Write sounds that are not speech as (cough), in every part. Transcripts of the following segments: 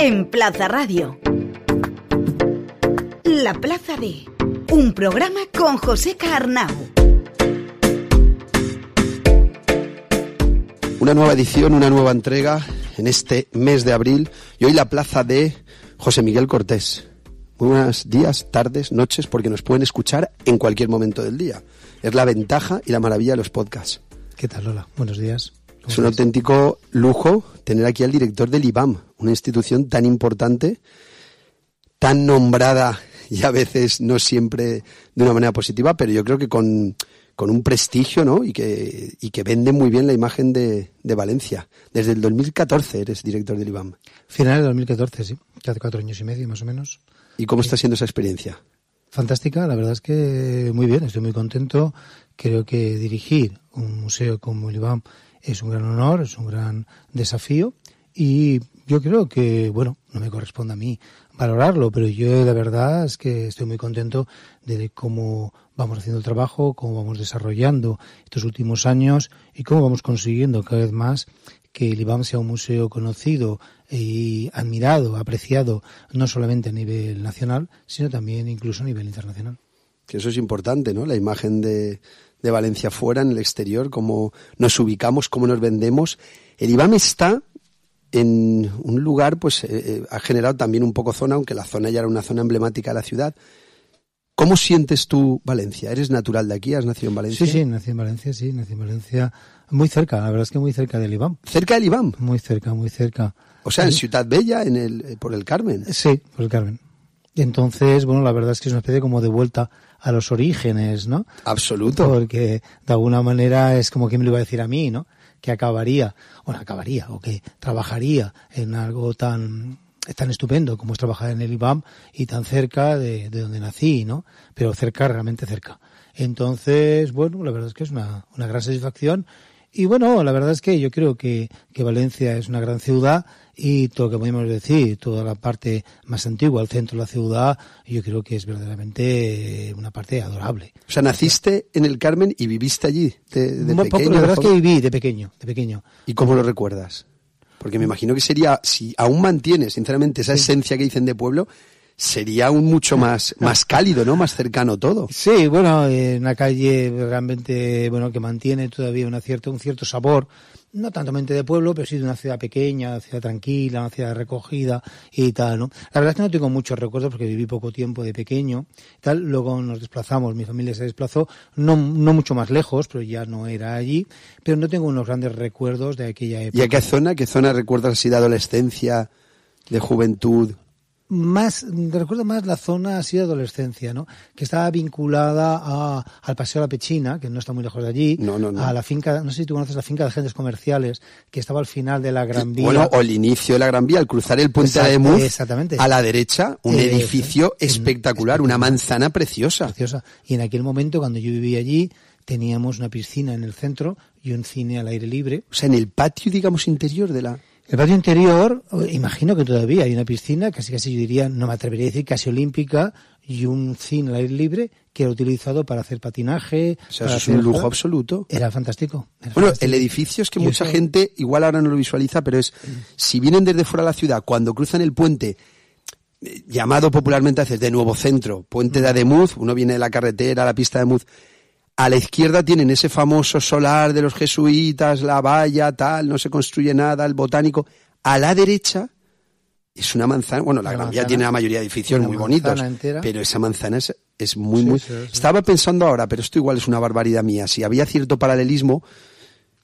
En Plaza Radio. La Plaza de. Un programa con José Carnau. Una nueva edición, una nueva entrega en este mes de abril y hoy la Plaza de José Miguel Cortés. Muy buenos días, tardes, noches, porque nos pueden escuchar en cualquier momento del día. Es la ventaja y la maravilla de los podcasts. ¿Qué tal, Lola? Buenos días. Es un auténtico lujo tener aquí al director del IBAM, una institución tan importante, tan nombrada y a veces no siempre de una manera positiva, pero yo creo que con, con un prestigio, ¿no? Y que, y que vende muy bien la imagen de, de Valencia. Desde el 2014 eres director del IBAM. Final de 2014, sí. Hace cuatro años y medio, más o menos. ¿Y cómo está siendo esa experiencia? Fantástica, la verdad es que muy bien, estoy muy contento. Creo que dirigir un museo como el IBAM es un gran honor, es un gran desafío y yo creo que, bueno, no me corresponde a mí valorarlo, pero yo la verdad es que estoy muy contento de cómo vamos haciendo el trabajo, cómo vamos desarrollando estos últimos años y cómo vamos consiguiendo cada vez más que el IBAM sea un museo conocido y admirado, apreciado, no solamente a nivel nacional, sino también incluso a nivel internacional. Que eso es importante, ¿no? La imagen de, de Valencia fuera, en el exterior, cómo nos ubicamos, cómo nos vendemos. El IBAM está en un lugar, pues eh, eh, ha generado también un poco zona, aunque la zona ya era una zona emblemática de la ciudad, ¿Cómo sientes tú Valencia? ¿Eres natural de aquí? ¿Has nacido en Valencia? Sí, sí, nací en Valencia, sí, nací en Valencia. Muy cerca, la verdad es que muy cerca del IBAM. ¿Cerca del IBAM? Muy cerca, muy cerca. O sea, en Ciudad Bella, en el, eh, por el Carmen. Sí, por el Carmen. Entonces, bueno, la verdad es que es una especie como de vuelta a los orígenes, ¿no? Absoluto. Porque de alguna manera es como quien me lo iba a decir a mí, ¿no? Que acabaría, bueno, acabaría, o que trabajaría en algo tan es tan estupendo como es trabajar en el IBAM y tan cerca de, donde nací, ¿no? Pero cerca, realmente cerca. Entonces, bueno, la verdad es que es una, gran satisfacción y bueno, la verdad es que yo creo que, Valencia es una gran ciudad y todo lo que podemos decir, toda la parte más antigua, el centro de la ciudad, yo creo que es verdaderamente una parte adorable. O sea, naciste en el Carmen y viviste allí de, pequeño. la verdad es que viví de pequeño, de pequeño. ¿Y cómo lo recuerdas? Porque me imagino que sería, si aún mantiene, sinceramente, esa esencia que dicen de pueblo, sería un mucho más, (laughs) más cálido, ¿no? Más cercano todo. Sí, bueno, una calle realmente, bueno, que mantiene todavía un cierto sabor, no tanto de pueblo, pero sí de una ciudad pequeña, una ciudad tranquila, una ciudad recogida y tal, ¿no? La verdad es que no tengo muchos recuerdos porque viví poco tiempo de pequeño, tal, luego nos desplazamos, mi familia se desplazó, no, no mucho más lejos, pero ya no era allí, pero no tengo unos grandes recuerdos de aquella época. ¿Y a qué zona, qué zona recuerdas así de adolescencia, de juventud? más, recuerdo más la zona así de adolescencia, ¿no? Que estaba vinculada a, al Paseo de la Pechina, que no está muy lejos de allí. No, A la finca, no sé si tú conoces la finca de agentes comerciales, que estaba al final de la Gran Vía. o el inicio de la Gran Vía, al cruzar el puente de Muz. Exactamente. A la derecha, un edificio espectacular, una manzana preciosa. Preciosa. Y en aquel momento, cuando yo vivía allí, teníamos una piscina en el centro y un cine al aire libre. O sea, en el patio, digamos, interior de la... El patio interior, imagino que todavía hay una piscina, casi casi yo diría, no me atrevería a decir casi olímpica, y un cine al aire libre que era utilizado para hacer patinaje. O sea, es un lujo absoluto. Era fantástico. bueno, el edificio es que mucha gente, igual ahora no lo visualiza, pero es, si vienen desde fuera de la ciudad, cuando cruzan el puente, eh, llamado popularmente a veces de Nuevo Centro, puente de mm. Ademuz, uno viene de la carretera, la pista de Ademuz, a la izquierda tienen ese famoso solar de los jesuitas, la valla, tal, no se construye nada, el botánico. A la derecha es una manzana. Bueno, la, Gran Vía tiene la mayoría de edificios muy bonitos, pero esa manzana es, muy, muy. Estaba pensando ahora, pero esto igual es una barbaridad mía. Si había cierto paralelismo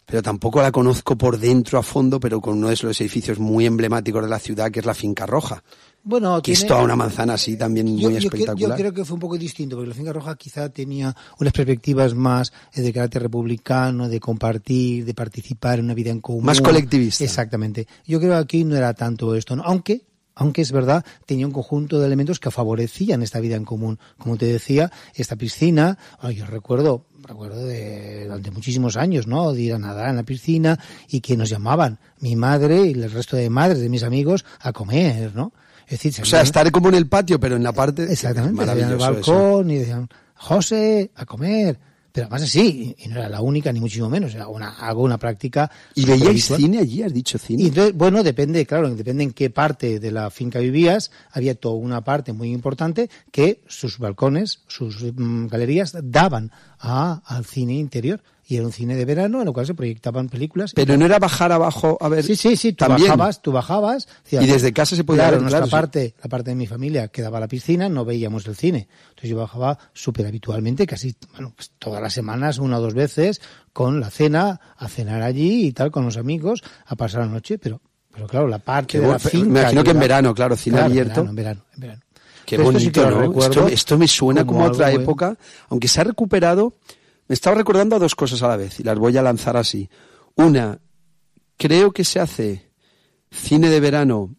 pero tampoco la conozco por dentro a fondo, pero con uno de los edificios muy emblemáticos de la ciudad, que es la Finca Roja. Bueno, que es una manzana así también muy espectacular. Yo, yo, creo que fue un poco distinto, porque la Finca Roja quizá tenía unas perspectivas más eh, de carácter republicano, de compartir, de participar en una vida en común. Más colectivista. Exactamente. Yo creo que aquí no era tanto esto, ¿no? aunque aunque es verdad, tenía un conjunto de elementos que favorecían esta vida en común. Como te decía, esta piscina, yo recuerdo, recuerdo de durante muchísimos años, ¿no? De ir a nadar en la piscina y que nos llamaban mi madre y el resto de madres de mis amigos a comer, ¿no? Es decir, o sea, estar como en el patio, pero en la parte. Exactamente, en el balcón y decían, José, a comer pero además así, y no era la única, ni muchísimo menos, era una, hago una práctica. ¿Y veíais cine allí? ¿Has dicho cine? Y bueno, depende, claro, depende en qué parte de la finca vivías, había toda una parte muy importante que sus balcones, sus mm, galerías daban a, al cine interior y era un cine de verano en el cual se proyectaban películas. Pero no era bajar abajo a ver. Sí, sí, sí, tú bajabas, tú bajabas. y desde casa se podía ver, nuestra parte, la parte de mi familia quedaba la piscina, no veíamos el cine. Entonces yo bajaba súper habitualmente, casi pues, todas las semanas, una o dos veces, con la cena, a cenar allí y tal, con los amigos, a pasar la noche, pero, pero claro, la parte de la finca. Me imagino que en verano, claro, cine abierto. En verano, en verano. Qué bonito, esto ¿no? Esto, me suena como, otra época, aunque se ha recuperado me estaba recordando dos cosas a la vez y las voy a lanzar así. Una, creo que se hace cine de verano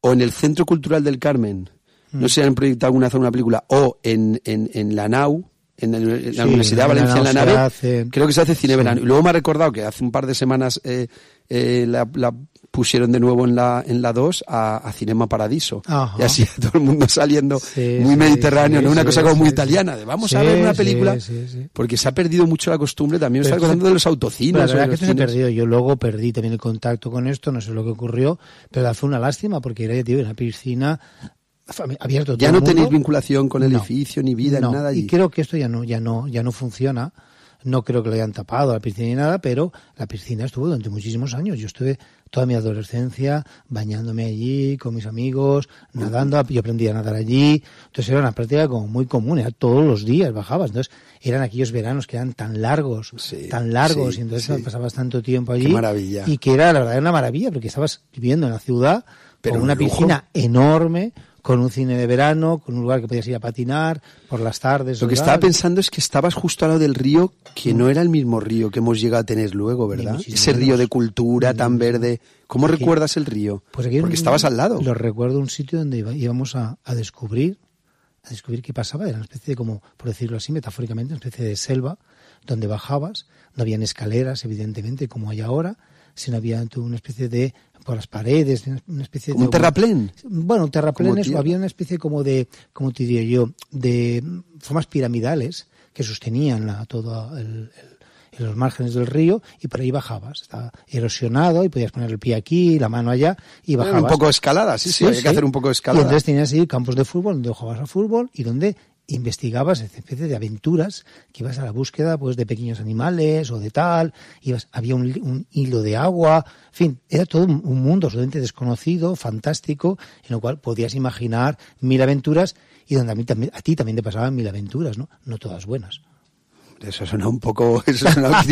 o en el Centro Cultural del Carmen, no sé si han proyectado alguna película, o en, en la NAU, en, la Universidad Valenciana en la, nave, creo que se hace cine de verano. Y luego me ha recordado que hace un par de semanas eh, eh, la, la pusieron de nuevo en la en la 2 a, Cinema Paradiso. Y así todo el mundo saliendo muy mediterráneo, una cosa como muy italiana, vamos a ver una película, porque se ha perdido mucho la costumbre también, está de los autocinas. verdad que se perdido, yo luego perdí también el contacto con esto, no sé lo que ocurrió, pero fue una lástima porque era, tío, una piscina abierto ya no tenéis vinculación con el edificio ni vida ni nada y creo que esto ya no ya no ya no funciona no creo que lo hayan tapado la piscina ni nada pero la piscina estuvo durante muchísimos años yo estuve toda mi adolescencia bañándome allí con mis amigos, nadando, yo aprendí a nadar allí, entonces era una práctica como muy común, todos los días bajabas, entonces eran aquellos veranos que eran tan largos, tan largos, y entonces pasabas tanto tiempo allí, maravilla. y que era la verdad era una maravilla, porque estabas viviendo en la ciudad, con una piscina enorme, con un cine de verano, con un lugar que podías ir a patinar por las tardes. Lo que estaba pensando es que estabas justo al lado del río, que no era el mismo río que hemos llegado a tener luego, ¿verdad? Ese río de cultura tan verde. ¿Cómo recuerdas el río? Pues Porque estabas al lado. Lo recuerdo un sitio donde íbamos a, descubrir a descubrir qué pasaba. Era una especie de, como, por decirlo así, metafóricamente, una especie de selva donde bajabas. No habían escaleras, evidentemente, como hay ahora sino había una especie de por las paredes, una especie de... un terraplén? Bueno, terraplén es... había una especie como de, como te diría yo, de formas piramidales que sostenían la, todo el, los márgenes del río y por ahí bajabas. Estaba erosionado y podías poner el pie aquí, la mano allá y bajabas. un poco escalada, sí, sí, hay había que hacer un poco de escalada. Y entonces tenías ahí campos de fútbol donde jugabas al fútbol y donde investigabas especie de aventuras que ibas a la búsqueda pues de pequeños animales o de tal ibas había un, hilo de agua en fin era todo un, mundo absolutamente desconocido fantástico en lo cual podías imaginar mil aventuras y donde a también ti también te pasaban mil aventuras no todas buenas eso suena un poco, (laughs) eso suena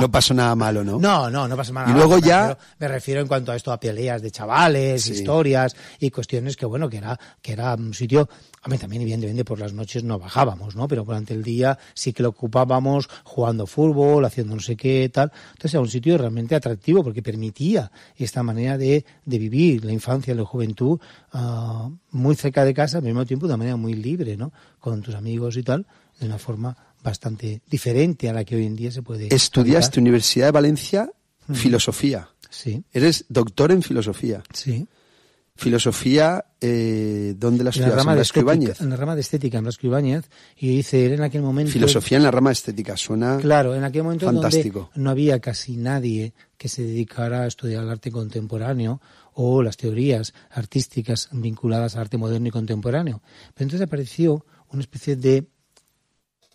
No pasó nada malo, ¿no? No, no, no pasó nada malo. Y luego ya... Me refiero, en cuanto a esto a peleas de chavales, historias y cuestiones que, bueno, que era, que era un sitio... A mí también, evidentemente, por las noches no bajábamos, ¿no? Pero durante el día sí que lo ocupábamos jugando fútbol, haciendo no sé qué, tal. Entonces era un sitio realmente atractivo porque permitía esta manera de, de vivir la infancia y la juventud ah, muy cerca de casa, al mismo tiempo de una manera muy libre, ¿no? Con tus amigos y tal de una forma bastante diferente a la que hoy en día se puede. Estudiaste la Universidad de Valencia filosofía. Sí. Eres doctor en filosofía. Sí. Filosofía, eh, ¿dónde la estudiaste En la rama de estética, En la rama de estética, en Y dice, en aquel momento... Filosofía en la rama de estética, suena Claro, en aquel momento fantástico. Donde no había casi nadie que se dedicara a estudiar el arte contemporáneo o las teorías artísticas vinculadas al arte moderno y contemporáneo. Pero entonces apareció una especie de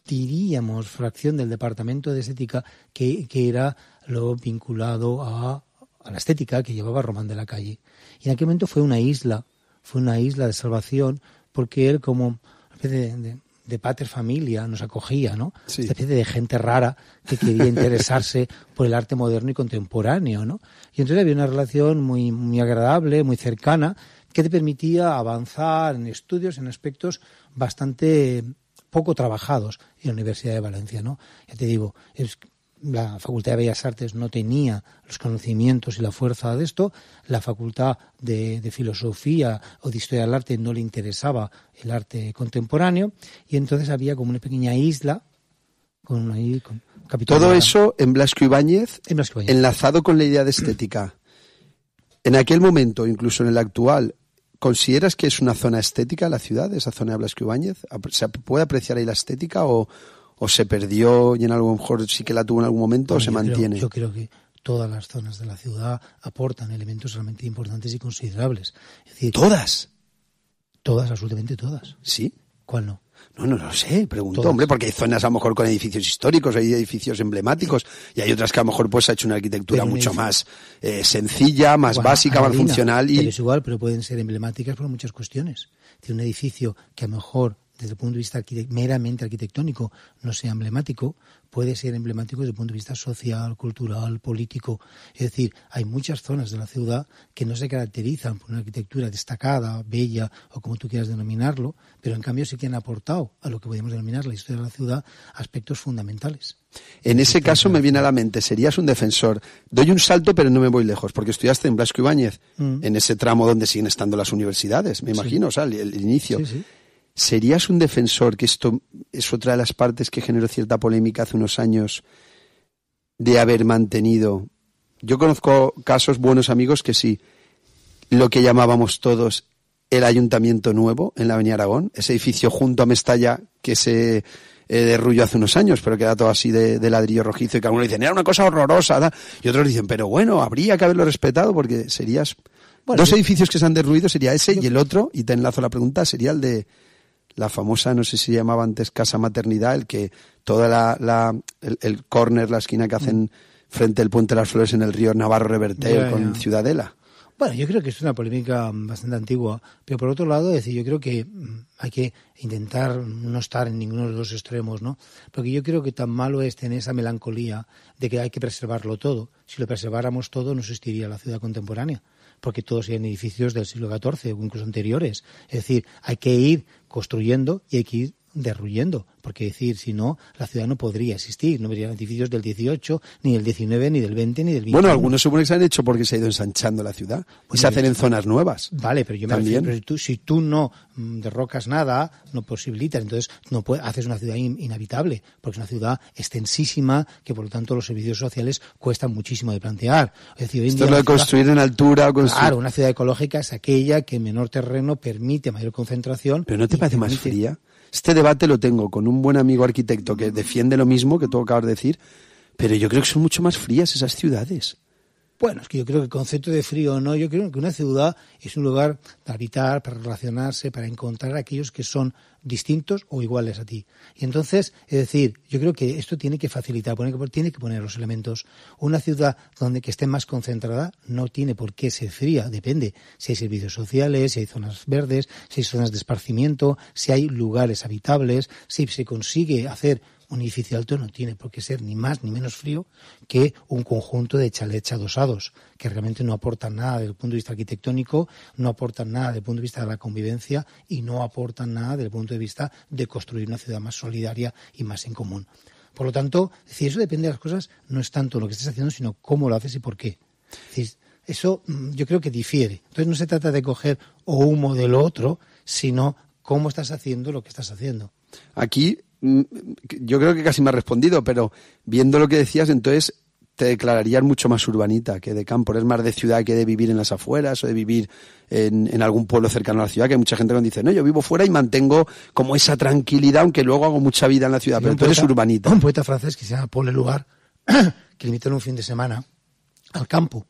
diríamos, fracción del departamento de estética que, era lo vinculado a, la estética que llevaba Román de la Calle. Y en aquel momento fue una isla, fue una isla de salvación, porque él como de, pater familia nos acogía, ¿no? especie de gente rara que quería (laughs) interesarse por el arte moderno y contemporáneo, ¿no? Y entonces había una relación muy, muy agradable, muy cercana, que te permitía avanzar en estudios, en aspectos bastante poco trabajados en la Universidad de Valencia, ¿no? Ya te digo, es, la Facultad de Bellas Artes no tenía los conocimientos y la fuerza de esto, la Facultad de, Filosofía o de Historia del Arte no le interesaba el arte contemporáneo, y entonces había como una pequeña isla con, ahí, con Todo eso en Blasco Ibáñez, en Blasco Ibáñez enlazado con la idea de estética. En aquel momento, incluso en el actual, ¿Consideras que es una zona estética la ciudad, esa zona de Blasco Ibáñez? ¿Se puede apreciar ahí la estética o, se perdió y en algo mejor sí que la tuvo en algún momento o pues se mantiene? yo creo que todas las zonas de la ciudad aportan elementos realmente importantes y considerables. ¿Todas? Todas, absolutamente todas. ¿Sí? ¿Cuál no? No, no lo sé, pregunto, hombre, porque hay zonas a lo mejor con edificios históricos, hay edificios emblemáticos y hay otras que a lo mejor pues ha hecho una arquitectura mucho más eh, sencilla, más básica, más funcional. Y... Pero es igual, pero pueden ser emblemáticas por muchas cuestiones. un edificio que a lo mejor desde el punto de vista meramente arquitectónico no sea emblemático, puede ser emblemático desde el punto de vista social, cultural, político. Es decir, hay muchas zonas de la ciudad que no se caracterizan por una arquitectura destacada, bella o como tú quieras denominarlo, pero en cambio sí que han aportado a lo que podemos denominar la historia de la ciudad aspectos fundamentales. En ese caso me viene a la mente, serías un defensor. Doy un salto, pero no me voy lejos, porque estudiaste en Blasco Ibáñez, mm. en ese tramo donde siguen estando las universidades, me imagino, o sea, el, inicio. ¿Serías un defensor, que esto es otra de las partes que generó cierta polémica hace unos años, de haber mantenido? Yo conozco casos buenos amigos que sí, lo que llamábamos todos el ayuntamiento nuevo en la Avenida Aragón, ese edificio junto a Mestalla que se eh, derruyó hace unos años, pero queda todo así de, ladrillo rojizo y que algunos dicen, era una cosa horrorosa, y otros dicen, pero bueno, habría que haberlo respetado porque serías... Bueno, Dos edificios que se han derruido sería ese y el otro, y te enlazo la pregunta, sería el de la famosa, no sé si se llamaba antes Casa Maternidad, el que toda la, el, corner, la esquina que hacen frente al Puente de las Flores en el río Navarro Reverteo con Ciudadela. Bueno, yo creo que es una polémica bastante antigua, pero por otro lado, es decir, yo creo que mm, hay que intentar no estar en ninguno de los extremos, ¿no? Porque yo creo que tan malo es tener esa melancolía de que hay que preservarlo todo. Si lo preserváramos todo, no existiría la ciudad contemporánea porque todos eran edificios del siglo XIV o incluso anteriores. Es decir, hay que ir construyendo y hay que ir derruyendo, porque decir, si no, la ciudad no podría existir, no habría edificios del 18, ni del 19, ni del 20, ni del Bueno, algunos supone que se han hecho porque se ha ido ensanchando la ciudad pues se hacen en zonas nuevas. Vale, pero yo me refiero, si tú no Mm, de rocas nada, no posibilitan. Entonces, no puede, haces una ciudad inhabitable, porque es una ciudad extensísima que, por lo tanto, los servicios sociales cuestan muchísimo de plantear. Esto lo de construir en altura. Claro, una ciudad ecológica es aquella que menor terreno permite mayor concentración. ¿Pero no te parece más fría? Este debate lo tengo con un buen amigo arquitecto que defiende lo mismo que tú acabas de decir, pero yo creo que son mucho más frías esas ciudades. Bueno, es que yo creo que el concepto de frío no, yo creo que una ciudad es un lugar para habitar, para relacionarse, para encontrar a aquellos que son distintos o iguales a ti. Y entonces, es decir, yo creo que esto tiene que facilitar, tiene que poner los elementos. Una ciudad donde que esté más concentrada no tiene por qué ser fría, depende. Si hay servicios sociales, si hay zonas verdes, si hay zonas de esparcimiento, si hay lugares habitables, si se consigue hacer un edificio alto no tiene por qué ser ni más ni menos frío que un conjunto de chalets adosados, que realmente no aportan nada desde el punto de vista arquitectónico, no aportan nada desde el punto de vista de la convivencia y no aportan nada desde el punto de vista de construir una ciudad más solidaria y más en común. Por lo tanto, si eso depende de las cosas, no es tanto lo que estás haciendo, sino cómo lo haces y por qué. eso mm, yo creo que difiere. Entonces no se trata de coger o humo de otro, sino cómo estás haciendo lo que estás haciendo. Aquí Mm, yo creo que casi me ha respondido, pero viendo lo que decías, entonces te declararías mucho más urbanita que de campo. Eres más de ciudad que de vivir en las afueras o de vivir en, algún pueblo cercano a la ciudad, que hay mucha gente que dice, no, yo vivo fuera y mantengo como esa tranquilidad, aunque luego hago mucha vida en la ciudad, pero entonces eres urbanita. Un poeta francés que se llama Paul Lugar, (clears throat) que le en un fin de semana al campo.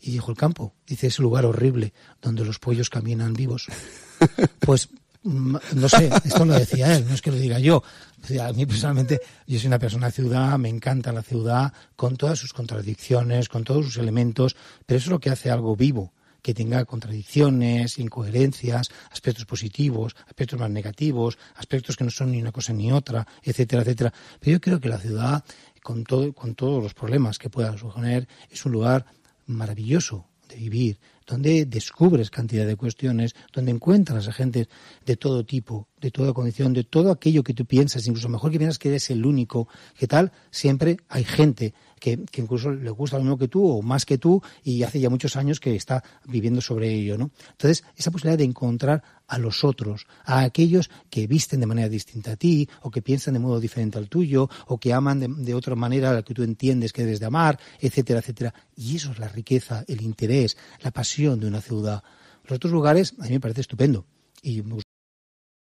Y dijo el campo, dice, es un lugar horrible donde los pollos caminan vivos. (laughs) pues no sé, esto lo decía él, no es que lo diga yo. A mí personalmente, yo soy una persona ciudad, me encanta la ciudad, con todas sus contradicciones, con todos sus elementos, pero eso es lo que hace algo vivo, que tenga contradicciones, incoherencias, aspectos positivos, aspectos más negativos, aspectos que no son ni una cosa ni otra, etcétera, etcétera. Pero yo creo que la ciudad, con, todo, con todos los problemas que pueda suponer, es un lugar maravilloso de vivir, donde descubres cantidad de cuestiones, donde encuentras a gente de todo tipo, de toda condición, de todo aquello que tú piensas, incluso mejor que piensas que eres el único, que tal, siempre hay gente, que, incluso le gusta lo mismo que tú o más que tú y hace ya muchos años que está viviendo sobre ello, ¿no? Entonces, esa posibilidad de encontrar a los otros, a aquellos que visten de manera distinta a ti o que piensan de modo diferente al tuyo o que aman de, otra manera la que tú entiendes que debes de amar, etcétera, etcétera. Y eso es la riqueza, el interés, la pasión de una ciudad. Los otros lugares a mí me parece estupendo y